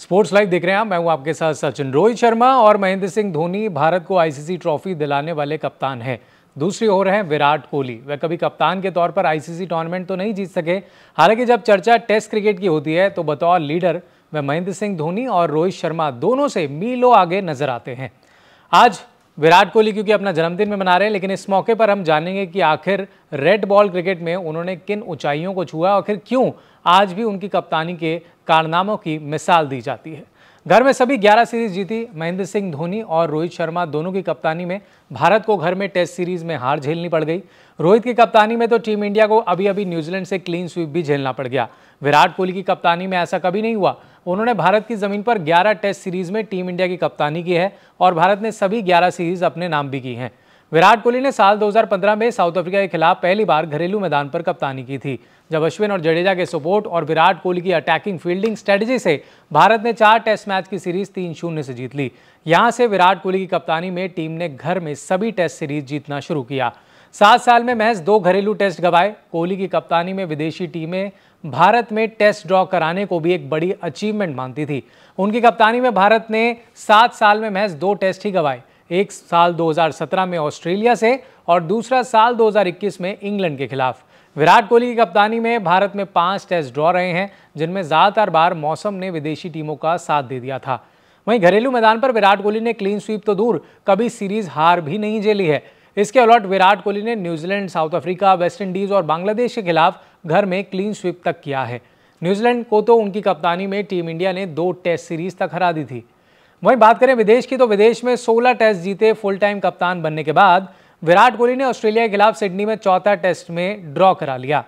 sports live देख रहे हैं मैं हूं आपके साथ सचिन रोहित शर्मा और महेंद्र सिंह धोनी भारत को आईसीसी ट्रॉफी दिलाने वाले कप्तान हैं दूसरी ओर हैं विराट कोहली वह कभी कप्तान के तौर पर आईसीसी टूर्नामेंट तो नहीं जीत सके हालांकि जब चर्चा टेस्ट क्रिकेट की होती है तो बतौर लीडर वह महेंद्र सिंह धोनी और रोहित शर्मा दोनों से मीलों आगे नजर आते हैं आज विराट कोहली क्योंकि अपना जन्मदिन में मना रहे हैं लेकिन इस मौके पर हम जानेंगे कि आखिर रेड बॉल क्रिकेट में उन्होंने किन ऊंचाइयों को छुआ फिर क्यों आज भी उनकी कप्तानी के कारनामों की मिसाल दी जाती है घर में सभी 11 सीरीज जीती महेंद्र सिंह धोनी और रोहित शर्मा दोनों की कप्तानी में भारत को घर में टेस्ट सीरीज में हार झेलनी पड़ गई रोहित की कप्तानी में तो टीम इंडिया को अभी अभी न्यूजीलैंड से क्लीन स्वीप भी झेलना पड़ गया विराट कोहली की कप्तानी में ऐसा कभी नहीं हुआ उन्होंने भारत की ज़मीन पर ग्यारह टेस्ट सीरीज में टीम इंडिया की कप्तानी की है और भारत ने सभी ग्यारह सीरीज अपने नाम भी की हैं विराट कोहली ने साल 2015 में साउथ अफ्रीका के खिलाफ पहली बार घरेलू मैदान पर कप्तानी की थी जब अश्विन और जडेजा के सपोर्ट और विराट कोहली की अटैकिंग फील्डिंग स्ट्रेटजी से भारत ने चार टेस्ट मैच की सीरीज तीन शून्य से जीत ली यहां से विराट कोहली की कप्तानी में टीम ने घर में सभी टेस्ट सीरीज जीतना शुरू किया सात साल में महज दो घरेलू टेस्ट गवाए कोहली की कप्तानी में विदेशी टीमें भारत में टेस्ट ड्रॉ कराने को भी एक बड़ी अचीवमेंट मानती थी उनकी कप्तानी में भारत ने सात साल में महज दो टेस्ट ही गवाए एक साल 2017 में ऑस्ट्रेलिया से और दूसरा साल 2021 में इंग्लैंड के खिलाफ विराट कोहली की कप्तानी में भारत में पांच टेस्ट ड्रॉ रहे हैं जिनमें ज़्यादातर बार मौसम ने विदेशी टीमों का साथ दे दिया था वहीं घरेलू मैदान पर विराट कोहली ने क्लीन स्वीप तो दूर कभी सीरीज हार भी नहीं झेली है इसके अलॉट विराट कोहली ने New Zealand South Africa West Indies और बांग्लादेश के खिलाफ घर में क्लीन स्वीप तक किया है न्यूजीलैंड को तो उनकी कप्तानी में टीम इंडिया ने दो टेस्ट सीरीज तक हरा दी थी वहीं बात करें विदेश की तो विदेश में 16 टेस्ट जीते फुल टाइम कप्तान बनने के बाद विराट कोहली ने ऑस्ट्रेलिया के खिलाफ सिडनी में चौथा टेस्ट में ड्रॉ करा लिया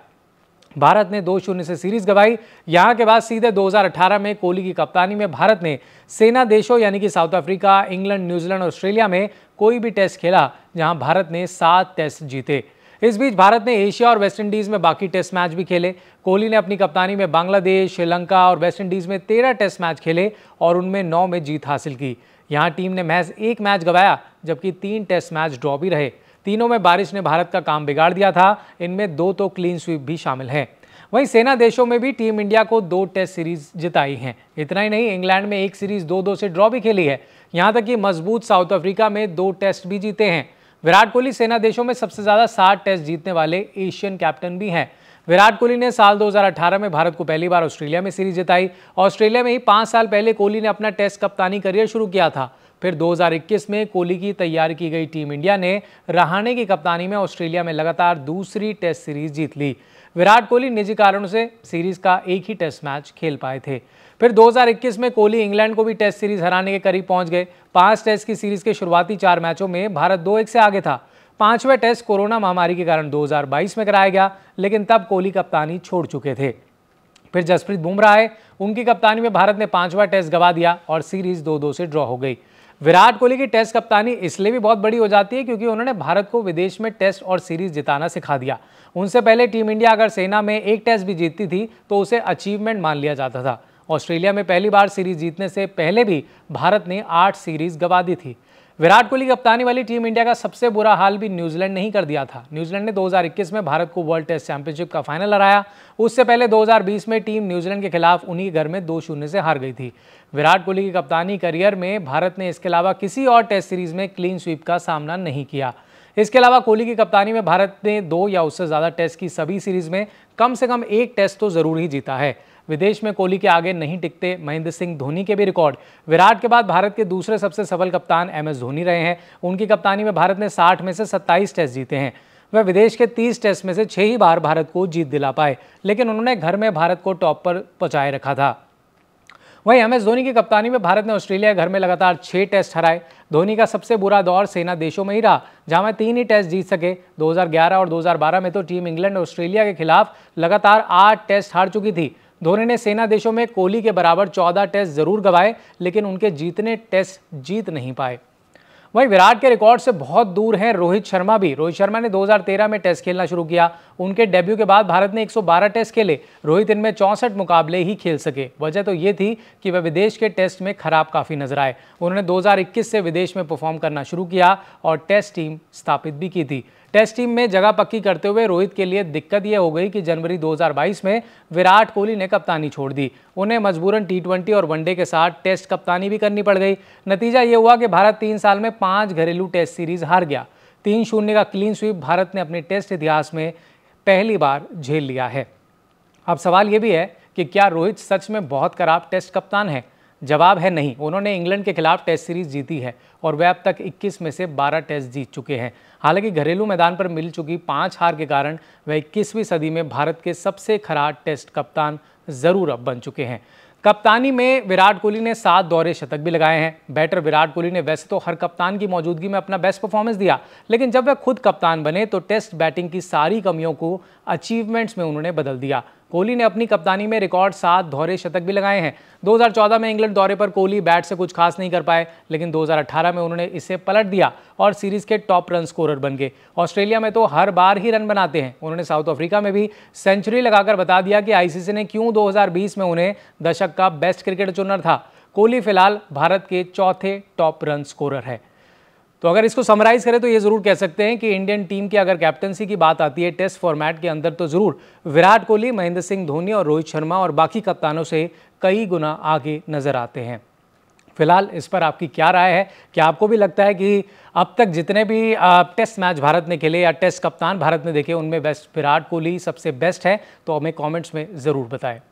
भारत ने दो शून्य से सीरीज गवाई यहां के बाद सीधे 2018 में कोहली की कप्तानी में भारत ने सेना देशों यानी कि South Africa England New Zealand Australia में कोई भी टेस्ट खेला जहां भारत ने सात टेस्ट जीते इस बीच भारत ने एशिया और वेस्टइंडीज में बाकी टेस्ट मैच भी खेले कोहली ने अपनी कप्तानी में बांग्लादेश श्रीलंका और वेस्टइंडीज में तेरह टेस्ट मैच खेले और उनमें नौ में जीत हासिल की यहाँ टीम ने महज एक मैच गवाया जबकि तीन टेस्ट मैच ड्रॉ भी रहे तीनों में बारिश ने भारत का काम बिगाड़ दिया था इनमें दो तो क्लीन स्वीप भी शामिल हैं वहीं सेना देशों में भी टीम इंडिया को दो टेस्ट सीरीज जिताई हैं इतना ही नहीं इंग्लैंड में एक सीरीज दो दो से ड्रॉ भी खेली है यहाँ तक कि मजबूत साउथ अफ्रीका में दो टेस्ट भी जीते हैं विराट कोहली सेना देशों में सबसे ज़्यादा सात टेस्ट जीतने वाले एशियन कैप्टन भी हैं विराट कोहली ने साल 2018 में भारत को पहली बार ऑस्ट्रेलिया में सीरीज जिताई ऑस्ट्रेलिया में ही पांच साल पहले कोहली ने अपना टेस्ट कप्तानी करियर शुरू किया था फिर 2021 में कोहली की तैयार की गई टीम इंडिया ने रहाणे की कप्तानी में ऑस्ट्रेलिया में लगातार दूसरी टेस्ट सीरीज जीत ली विराट कोहली निजी कारणों से सीरीज का एक ही टेस्ट मैच खेल पाए थे फिर 2021 में कोहली इंग्लैंड को भी टेस्ट सीरीज हराने के करीब पहुंच गए पांच टेस्ट की सीरीज के शुरुआती चार मैचों में भारत दो एक से आगे था पांचवें टेस्ट कोरोना महामारी के कारण 2022 में कराया गया लेकिन तब कोहली कप्तानी छोड़ चुके थे फिर जसप्रीत बुमराह आए उनकी कप्तानी में भारत ने पांचवा टेस्ट गवा दिया और सीरीज दो दो से ड्रॉ हो गई विराट कोहली की टेस्ट कप्तानी इसलिए भी बहुत बड़ी हो जाती है क्योंकि उन्होंने भारत को विदेश में टेस्ट और सीरीज जिताना सिखा दिया उनसे पहले टीम इंडिया अगर सेना में एक टेस्ट भी जीतती थी तो उसे अचीवमेंट मान लिया जाता था ऑस्ट्रेलिया में पहली बार सीरीज जीतने से पहले भी भारत ने आठ सीरीज गवा दी थी विराट कोहली की कप्तानी वाली टीम इंडिया का सबसे बुरा हाल भी न्यूजीलैंड ने ही कर दिया था न्यूजीलैंड ने 2021 में भारत को वर्ल्ड टेस्ट चैंपियनशिप का फाइनल हराया उससे पहले 2020 में टीम न्यूजीलैंड के खिलाफ उन्हीं घर में दो शून्य से हार गई थी विराट कोहली की कप्तानी करियर में भारत ने इसके अलावा किसी और टेस्ट सीरीज में क्लीन स्वीप का सामना नहीं किया इसके अलावा कोहली की कप्तानी में भारत ने दो या उससे ज़्यादा टेस्ट की सभी सीरीज में कम से कम एक टेस्ट तो ज़रूर ही जीता है विदेश में कोहली के आगे नहीं टिकते महेंद्र सिंह धोनी के भी रिकॉर्ड विराट के बाद भारत के दूसरे सबसे सफल कप्तान एम एस धोनी रहे हैं उनकी कप्तानी में भारत ने साठ में से सत्ताईस टेस्ट जीते हैं वह विदेश के 30 टेस्ट में से छह ही बार भारत को जीत दिला पाए लेकिन उन्होंने घर में भारत को टॉप पर पहुंचाए रखा था वहीं एम एस धोनी की कप्तानी में भारत ने ऑस्ट्रेलिया घर में लगातार छः टेस्ट हराए धोनी का सबसे बुरा दौर सेना देशों में ही रहा जहां वह तीन ही टेस्ट जीत सके 2011 और 2012 में तो टीम इंग्लैंड ऑस्ट्रेलिया के खिलाफ लगातार आठ टेस्ट हार चुकी थी धोनी ने सेना देशों में कोहली के बराबर चौदह टेस्ट जरूर गवाए लेकिन उनके जीतने टेस्ट जीत नहीं पाए वहीं विराट के रिकॉर्ड से बहुत दूर हैं रोहित शर्मा भी रोहित शर्मा ने 2013 में टेस्ट खेलना शुरू किया उनके डेब्यू के बाद भारत ने 112 टेस्ट खेले रोहित इनमें चौंसठ मुकाबले ही खेल सके वजह तो ये थी कि वह विदेश के टेस्ट में खराब काफ़ी नजर आए उन्होंने दो से विदेश में परफॉर्म करना शुरू किया और टेस्ट टीम स्थापित भी की थी टेस्ट टीम में जगह पक्की करते हुए रोहित के लिए दिक्कत यह हो गई कि जनवरी 2022 में विराट कोहली ने कप्तानी छोड़ दी उन्हें मजबूरन टी और वनडे के साथ टेस्ट कप्तानी भी करनी पड़ गई नतीजा ये हुआ कि भारत तीन साल में पाँच घरेलू टेस्ट सीरीज हार गया तीन शून्य का क्लीन स्वीप भारत ने अपने टेस्ट इतिहास में पहली बार झेल लिया है अब सवाल ये भी है कि क्या रोहित सच में बहुत खराब टेस्ट कप्तान है जवाब है नहीं उन्होंने इंग्लैंड के खिलाफ टेस्ट सीरीज जीती है और वे अब तक 21 में से 12 टेस्ट जीत चुके हैं हालांकि घरेलू मैदान पर मिल चुकी पांच हार के कारण वह इक्कीसवीं सदी में भारत के सबसे खराब टेस्ट कप्तान ज़रूर अब बन चुके हैं कप्तानी में विराट कोहली ने सात दौरे शतक भी लगाए हैं बैटर विराट कोहली ने वैसे तो हर कप्तान की मौजूदगी में अपना बेस्ट परफॉर्मेंस दिया लेकिन जब वह खुद कप्तान बने तो टेस्ट बैटिंग की सारी कमियों को अचीवमेंट्स में उन्होंने बदल दिया कोहली ने अपनी कप्तानी में रिकॉर्ड सात दोहरे शतक भी लगाए हैं 2014 में इंग्लैंड दौरे पर कोहली बैट से कुछ खास नहीं कर पाए लेकिन 2018 में उन्होंने इसे पलट दिया और सीरीज के टॉप रन स्कोरर बन गए ऑस्ट्रेलिया में तो हर बार ही रन बनाते हैं उन्होंने साउथ अफ्रीका में भी सेंचुरी लगाकर बता दिया कि आईसीसी ने क्यों 2020 में उन्हें दशक का बेस्ट क्रिकेट चुनर था कोहली फिलहाल भारत के चौथे टॉप रन स्कोरर है तो अगर इसको समराइज़ करें तो ये ज़रूर कह सकते हैं कि इंडियन टीम की अगर कैप्टनसी की बात आती है टेस्ट फॉर्मेट के अंदर तो ज़रूर विराट कोहली महेंद्र सिंह धोनी और रोहित शर्मा और बाकी कप्तानों से कई गुना आगे नज़र आते हैं फिलहाल इस पर आपकी क्या राय है क्या आपको भी लगता है कि अब तक जितने भी टेस्ट मैच भारत ने खेले या टेस्ट कप्तान भारत ने देखे उनमें बेस्ट विराट कोहली सबसे बेस्ट है तो हमें कॉमेंट्स में ज़रूर बताएं